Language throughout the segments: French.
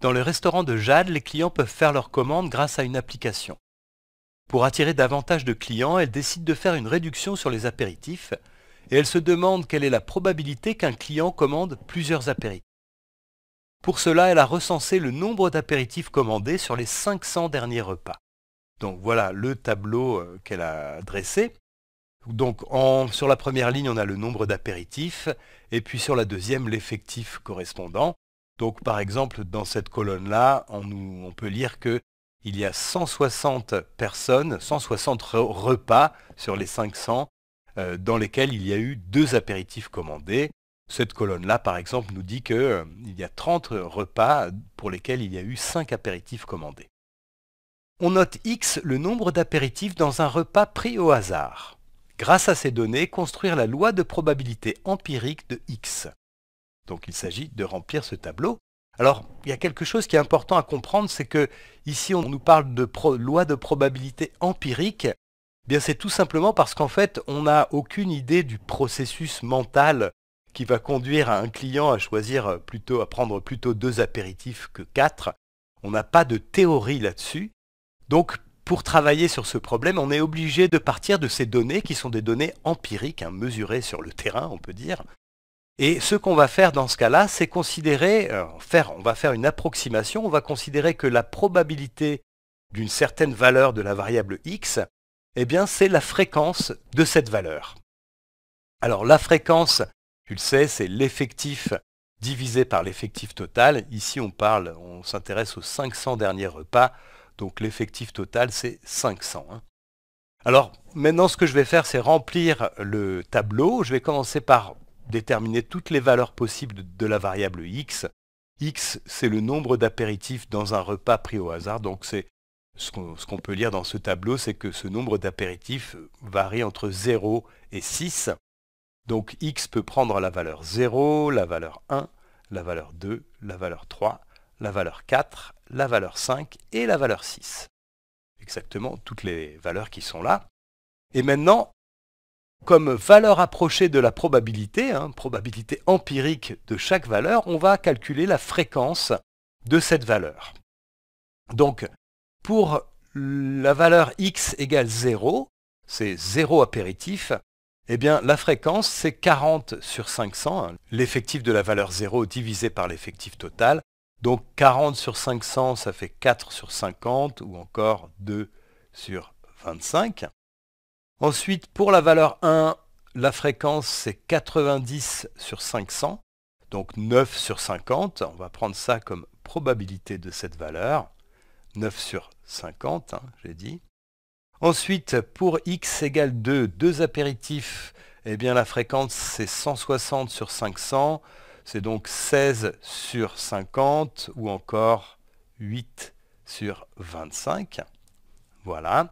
Dans le restaurant de Jade, les clients peuvent faire leurs commandes grâce à une application. Pour attirer davantage de clients, elle décide de faire une réduction sur les apéritifs et elle se demande quelle est la probabilité qu'un client commande plusieurs apéritifs. Pour cela, elle a recensé le nombre d'apéritifs commandés sur les 500 derniers repas. Donc voilà le tableau euh, qu'elle a dressé. Donc sur la première ligne, on a le nombre d'apéritifs, et puis sur la deuxième, l'effectif correspondant. Donc par exemple, dans cette colonne-là, on, peut lire qu'il y a 160 personnes, 160 repas sur les 500 euh, dans lesquels il y a eu deux apéritifs commandés. Cette colonne-là, par exemple, nous dit qu'il euh, y a 30 repas pour lesquels il y a eu 5 apéritifs commandés. On note X le nombre d'apéritifs dans un repas pris au hasard. Grâce à ces données, construire la loi de probabilité empirique de X. Donc il s'agit de remplir ce tableau. Alors, il y a quelque chose qui est important à comprendre, c'est que ici on nous parle de loi de probabilité empirique. Eh bien, c'est tout simplement parce qu'en fait, on n'a aucune idée du processus mental qui va conduire à un client à choisir euh, plutôt, à prendre plutôt deux apéritifs que quatre. On n'a pas de théorie là-dessus. Donc, pour travailler sur ce problème, on est obligé de partir de ces données qui sont des données empiriques, hein, mesurées sur le terrain, on peut dire, et ce qu'on va faire dans ce cas-là, c'est considérer, euh, on va faire une approximation, on va considérer que la probabilité d'une certaine valeur de la variable x, eh bien c'est la fréquence de cette valeur. Alors la fréquence, tu le sais, c'est l'effectif divisé par l'effectif total. Ici on parle, on s'intéresse aux 500 derniers repas, donc l'effectif total c'est 500. Hein. Alors maintenant ce que je vais faire c'est remplir le tableau. Je vais commencer par déterminer toutes les valeurs possibles de, la variable x. x, c'est le nombre d'apéritifs dans un repas pris au hasard, donc c'est ce qu'on peut lire dans ce tableau, c'est que ce nombre d'apéritifs varie entre 0 et 6. Donc x peut prendre la valeur 0, la valeur 1, la valeur 2, la valeur 3, la valeur 4, la valeur 5 et la valeur 6. Exactement toutes les valeurs qui sont là. Et maintenant, comme valeur approchée de la probabilité, hein, probabilité empirique de chaque valeur, on va calculer la fréquence de cette valeur. Donc, pour la valeur x égale 0, c'est 0 apéritif, eh bien la fréquence c'est 40 sur 500, hein, l'effectif de la valeur 0 divisé par l'effectif total, donc 40 sur 500 ça fait 4 sur 50 ou encore 2 sur 25. Ensuite, pour la valeur 1, la fréquence c'est 90 sur 500, donc 9 sur 50. On va prendre ça comme probabilité de cette valeur. 9 sur 50, hein, j'ai dit. Ensuite, pour x égale 2, deux apéritifs, eh bien la fréquence c'est 160 sur 500, c'est donc 16 sur 50 ou encore 8 sur 25. Voilà.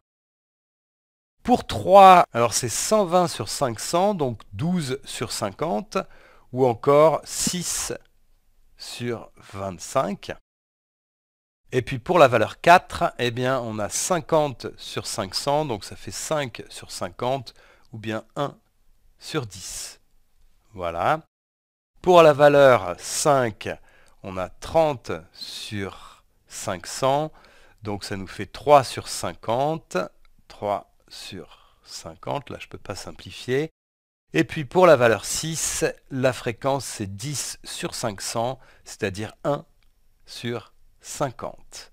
Pour 3, alors c'est 120 sur 500, donc 12 sur 50, ou encore 6 sur 25. Et puis pour la valeur 4, eh bien on a 50 sur 500, donc ça fait 5 sur 50, ou bien 1 sur 10. Voilà. Pour la valeur 5, on a 30 sur 500, donc ça nous fait 3 sur 50, 3 sur 50. Là, je ne peux pas simplifier. Et puis pour la valeur 6, la fréquence c'est 10 sur 500, c'est-à-dire 1 sur 50.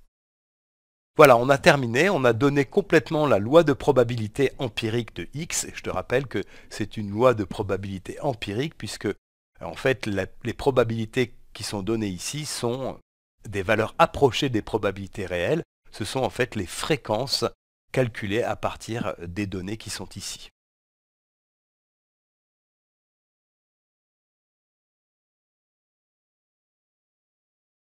Voilà, on a terminé, on a donné complètement la loi de probabilité empirique de X, et je te rappelle que c'est une loi de probabilité empirique, puisque en fait les probabilités qui sont données ici sont des valeurs approchées des probabilités réelles, ce sont en fait les fréquences Calculer à partir des données qui sont ici.